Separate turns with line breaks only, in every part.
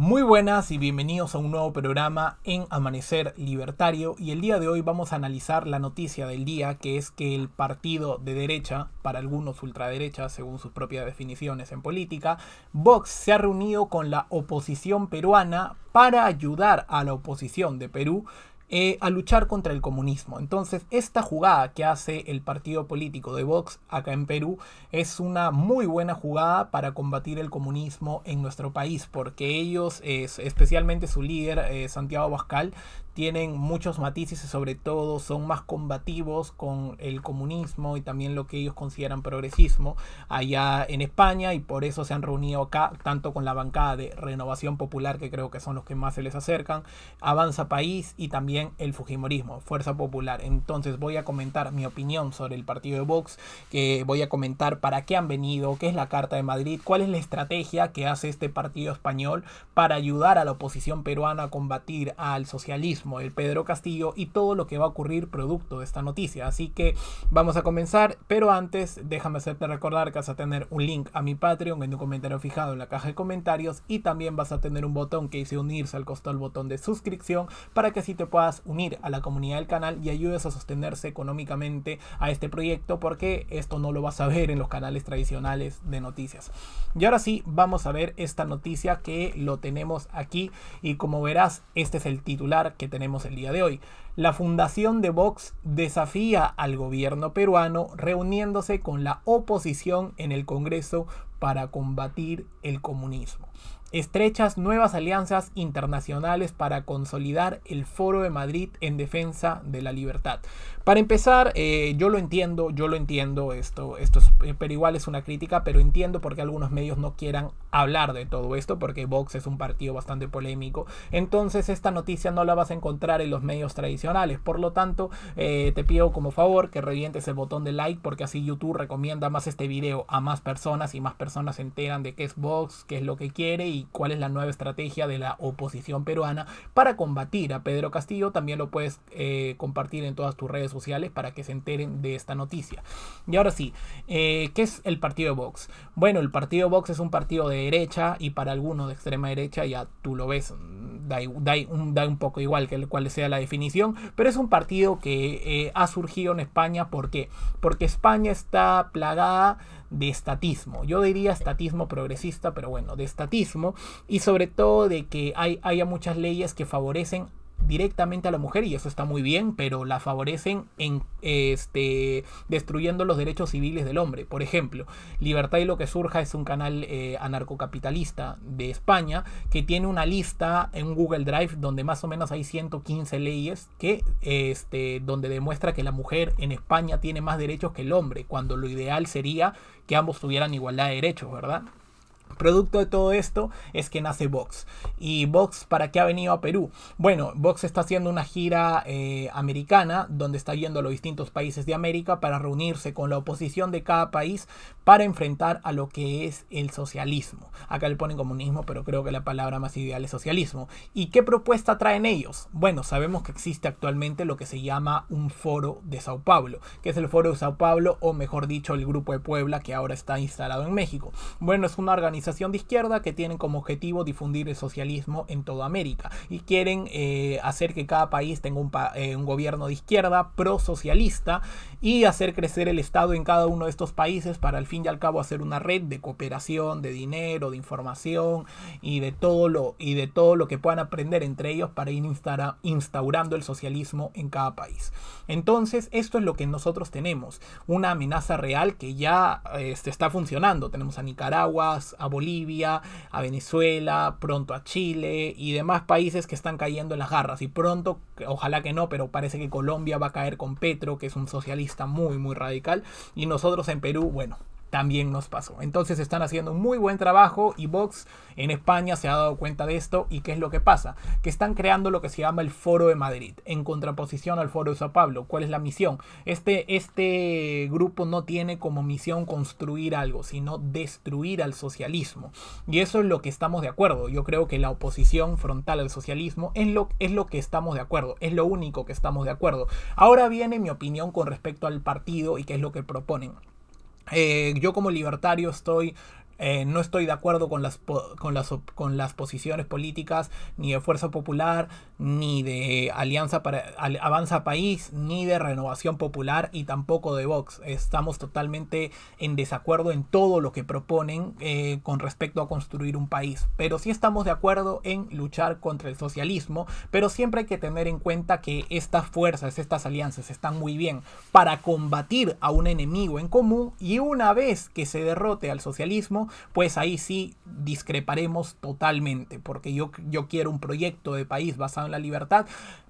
Muy buenas y bienvenidos a un nuevo programa en Amanecer Libertario y el día de hoy vamos a analizar la noticia del día que es que el partido de derecha, para algunos ultraderecha según sus propias definiciones en política, Vox se ha reunido con la oposición peruana para ayudar a la oposición de Perú eh, a luchar contra el comunismo. Entonces, esta jugada que hace el partido político de Vox acá en Perú es una muy buena jugada para combatir el comunismo en nuestro país, porque ellos, eh, especialmente su líder, eh, Santiago Bascal, tienen muchos matices y sobre todo son más combativos con el comunismo y también lo que ellos consideran progresismo allá en España y por eso se han reunido acá tanto con la bancada de Renovación Popular que creo que son los que más se les acercan, Avanza País y también el Fujimorismo, Fuerza Popular. Entonces voy a comentar mi opinión sobre el partido de Vox, que voy a comentar para qué han venido, qué es la Carta de Madrid, cuál es la estrategia que hace este partido español para ayudar a la oposición peruana a combatir al socialismo el Pedro Castillo y todo lo que va a ocurrir producto de esta noticia. Así que vamos a comenzar, pero antes déjame hacerte recordar que vas a tener un link a mi Patreon en un comentario fijado en la caja de comentarios y también vas a tener un botón que dice unirse al costado del botón de suscripción para que así te puedas unir a la comunidad del canal y ayudes a sostenerse económicamente a este proyecto porque esto no lo vas a ver en los canales tradicionales de noticias. Y ahora sí, vamos a ver esta noticia que lo tenemos aquí y como verás, este es el titular que te tenemos el día de hoy. La fundación de Vox desafía al gobierno peruano reuniéndose con la oposición en el Congreso para combatir el comunismo. Estrechas nuevas alianzas internacionales para consolidar el Foro de Madrid en defensa de la libertad. Para empezar, eh, yo lo entiendo, yo lo entiendo, esto, esto eh, pero igual es una crítica, pero entiendo por qué algunos medios no quieran hablar de todo esto, porque Vox es un partido bastante polémico. Entonces esta noticia no la vas a encontrar en los medios tradicionales. Por lo tanto, eh, te pido como favor que revientes el botón de like, porque así YouTube recomienda más este video a más personas y más personas se enteran de qué es Vox, qué es lo que quiere y cuál es la nueva estrategia de la oposición peruana para combatir a Pedro Castillo. También lo puedes compartir en todas tus redes para que se enteren de esta noticia. Y ahora sí, eh, ¿qué es el partido Vox? Bueno, el partido Vox es un partido de derecha y para algunos de extrema derecha, ya tú lo ves, mm, da, un, poco igual que cuál sea la definición, pero es un partido que eh, ha surgido en España. ¿Por qué? Porque España está plagada de estatismo. Yo diría estatismo progresista, pero bueno, de estatismo y sobre todo de que hay, haya muchas leyes que favorecen directamente a la mujer, y eso está muy bien, pero la favorecen en este, destruyendo los derechos civiles del hombre. Por ejemplo, Libertad y lo que surja es un canal eh, anarcocapitalista de España que tiene una lista en Google Drive donde más o menos hay 115 leyes que este, donde demuestra que la mujer en España tiene más derechos que el hombre, cuando lo ideal sería que ambos tuvieran igualdad de derechos, ¿verdad? Producto de todo esto es que nace Vox. ¿Y Vox para qué ha venido a Perú? Bueno, Vox está haciendo una gira eh, americana donde está yendo a los distintos países de América para reunirse con la oposición de cada país para enfrentar a lo que es el socialismo. Acá le ponen comunismo, pero creo que la palabra más ideal es socialismo. ¿Y qué propuesta traen ellos? Bueno, sabemos que existe actualmente lo que se llama un foro de Sao Paulo, que es el foro de Sao Paulo o mejor dicho el grupo de Puebla que ahora está instalado en México. Bueno, es una organización de izquierda que tienen como objetivo difundir el socialismo en toda América y quieren eh, hacer que cada país tenga un, eh, gobierno de izquierda pro socialista y hacer crecer el Estado en cada uno de estos países para al fin y al cabo hacer una red de cooperación, de dinero, de información y de todo lo, y de todo lo que puedan aprender entre ellos para ir instaurando el socialismo en cada país. Entonces, esto es lo que nosotros tenemos, una amenaza real que ya este, está funcionando. Tenemos a Nicaragua, a Bolivia, Bolivia, a Venezuela, pronto a Chile y demás países que están cayendo en las garras. Y pronto, ojalá que no, pero parece que Colombia va a caer con Petro, que es un socialista muy, muy radical. Y nosotros en Perú, bueno, también nos pasó. Entonces están haciendo un muy buen trabajo y Vox en España se ha dado cuenta de esto y qué es lo que pasa, que están creando lo que se llama el Foro de Madrid en contraposición al Foro de Sao Paulo. ¿Cuál es la misión? Este, este grupo no tiene como misión construir algo, sino destruir al socialismo. Y eso es lo que estamos de acuerdo. Yo creo que la oposición frontal al socialismo es lo, es lo que estamos de acuerdo, es lo único que estamos de acuerdo. Ahora viene mi opinión con respecto al partido y qué es lo que proponen. Eh, yo como libertario estoy eh, no estoy de acuerdo con las, con, las, con las posiciones políticas ni de Fuerza Popular, ni de Alianza para, Avanza País, ni de Renovación Popular y tampoco de Vox. Estamos totalmente en desacuerdo en todo lo que proponen eh, con respecto a construir un país. Pero sí estamos de acuerdo en luchar contra el socialismo, pero siempre hay que tener en cuenta que estas fuerzas, estas alianzas están muy bien para combatir a un enemigo en común y una vez que se derrote al socialismo, pues ahí sí discreparemos totalmente, porque yo quiero un proyecto de país basado en la libertad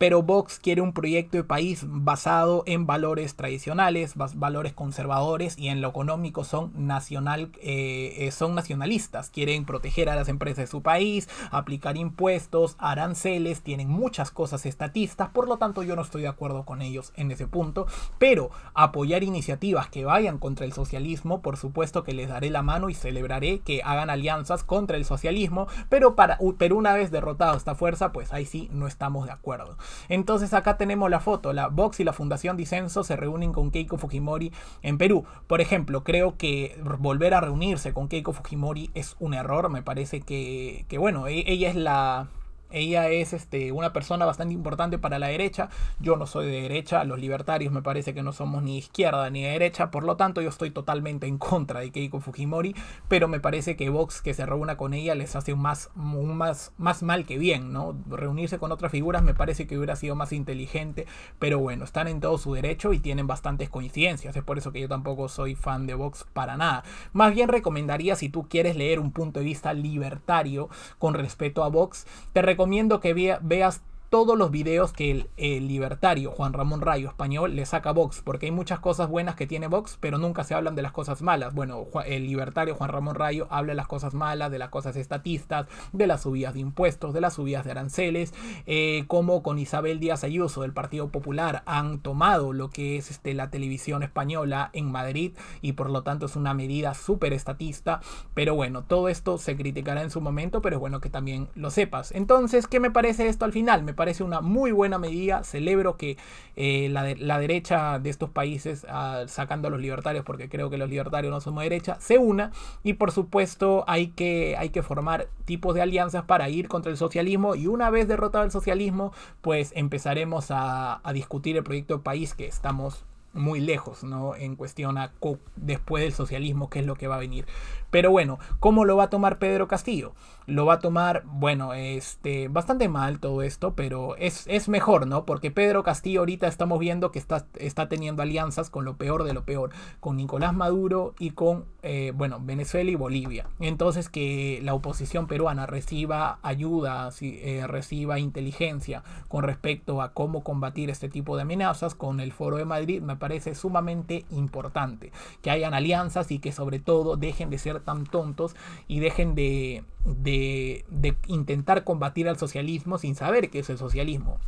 pero Vox quiere un proyecto de país basado en valores tradicionales, valores conservadores y en lo económico son, nacional, eh, eh, son nacionalistas. Quieren proteger a las empresas de su país, aplicar impuestos, aranceles, tienen muchas cosas estatistas, por lo tanto yo no estoy de acuerdo con ellos en ese punto, pero apoyar iniciativas que vayan contra el socialismo, por supuesto que les daré la mano y celebraré que hagan alianzas contra el socialismo, pero, para, pero una vez derrotado esta fuerza, pues ahí sí no estamos de acuerdo. Entonces acá tenemos la foto, la Vox y la Fundación Disenso se reúnen con Keiko Fujimori en Perú. Por ejemplo, creo que volver a reunirse con Keiko Fujimori es un error, me parece que, que bueno, e, ella es la ella es este, una persona bastante importante para la derecha. Yo no soy de derecha, los libertarios me parece que no somos ni izquierda ni derecha, por lo tanto yo estoy totalmente en contra de Keiko Fujimori, pero me parece que Vox que se reúna con ella les hace más, más, más mal que bien, ¿no? Reunirse con otras figuras me parece que hubiera sido más inteligente, pero bueno, están en todo su derecho y tienen bastantes coincidencias, es por eso que yo tampoco soy fan de Vox para nada. Más bien recomendaría si tú quieres leer un punto de vista libertario con respecto a Vox, te recomendaría recomiendo que veas todos los videos que el, libertario Juan Ramón Rayo español le saca a Vox, porque hay muchas cosas buenas que tiene Vox, pero nunca se hablan de las cosas malas. Bueno, el libertario Juan Ramón Rayo habla de las cosas malas, de las cosas estatistas, de las subidas de impuestos, de las subidas de aranceles, eh, como con Isabel Díaz Ayuso del Partido Popular han tomado lo que es este, la televisión española en Madrid y por lo tanto es una medida súper estatista. Pero bueno, todo esto se criticará en su momento, pero es bueno que también lo sepas. Entonces, ¿qué me parece esto al final? Me parece una muy buena medida. Celebro que eh, la, derecha de estos países, ah, sacando a los libertarios, porque creo que los libertarios no somos derecha, se una. Y por supuesto hay que, hay que formar tipos de alianzas para ir contra el socialismo. Y una vez derrotado el socialismo, pues empezaremos a, a discutir el proyecto país que estamos muy lejos, ¿no? En cuestión a después del socialismo, qué es lo que va a venir. Pero bueno, ¿cómo lo va a tomar Pedro Castillo? Lo va a tomar, bueno, este, bastante mal todo esto, pero es, es mejor, ¿no? Porque Pedro Castillo ahorita estamos viendo que está, está teniendo alianzas con lo peor de lo peor, con Nicolás Maduro y con, eh, bueno, Venezuela y Bolivia. Entonces que la oposición peruana reciba ayuda, si, eh, reciba inteligencia con respecto a cómo combatir este tipo de amenazas con el Foro de Madrid, me parece sumamente importante. Que hayan alianzas y que sobre todo dejen de ser tan tontos y dejen de, de intentar combatir al socialismo sin saber qué es el socialismo.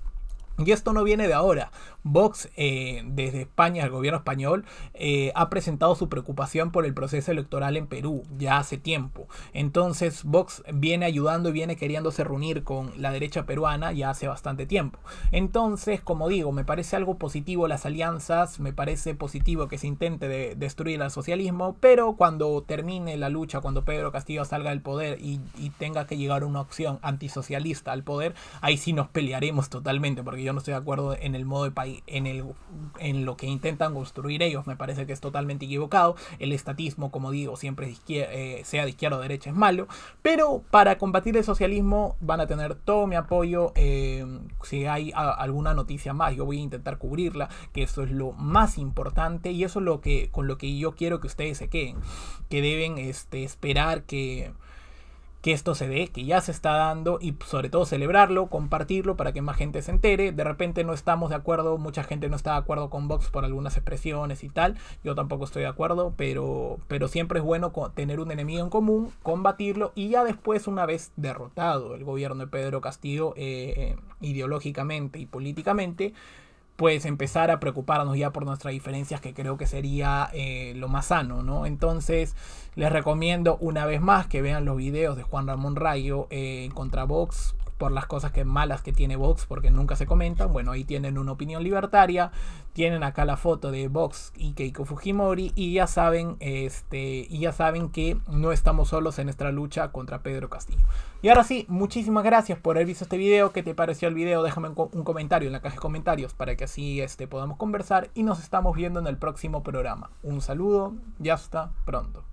Y esto no viene de ahora. Vox, eh, desde España, el gobierno español, eh, ha presentado su preocupación por el proceso electoral en Perú ya hace tiempo. Entonces, Vox viene ayudando y viene queriéndose reunir con la derecha peruana ya hace bastante tiempo. Entonces, como digo, me parece algo positivo las alianzas, me parece positivo que se intente destruir al socialismo, pero cuando termine la lucha, cuando Pedro Castillo salga del poder y, tenga que llegar una opción antisocialista al poder, ahí sí nos pelearemos totalmente, porque yo no estoy de acuerdo en el modo de país, en, el, en lo que intentan construir ellos. Me parece que es totalmente equivocado. El estatismo, como digo, siempre eh, sea de izquierda o derecha, es malo. Pero para combatir el socialismo van a tener todo mi apoyo. Eh, si hay alguna noticia más, yo voy a intentar cubrirla, que eso es lo más importante y eso es lo que, con lo que yo quiero que ustedes se queden. Que deben este, esperar que que esto se dé, que ya se está dando y sobre todo celebrarlo, compartirlo para que más gente se entere. De repente no estamos de acuerdo, mucha gente no está de acuerdo con Vox por algunas expresiones y tal. Yo tampoco estoy de acuerdo, pero, pero siempre es bueno tener un enemigo en común, combatirlo y ya después, una vez derrotado el gobierno de Pedro Castillo eh, ideológicamente y políticamente, pues empezar a preocuparnos ya por nuestras diferencias, que creo que sería eh, lo más sano, ¿no? Entonces, les recomiendo una vez más que vean los videos de Juan Ramón Rayo eh, en Contrabox, por las cosas que malas que tiene Vox, porque nunca se comentan. Bueno, ahí tienen una opinión libertaria, tienen acá la foto de Vox y Keiko Fujimori y ya saben, este, y ya saben que no estamos solos en nuestra lucha contra Pedro Castillo. Y ahora sí, muchísimas gracias por haber visto este video. ¿Qué te pareció el video? Déjame un, comentario en la caja de comentarios para que así este, podamos conversar y nos estamos viendo en el próximo programa. Un saludo y hasta pronto.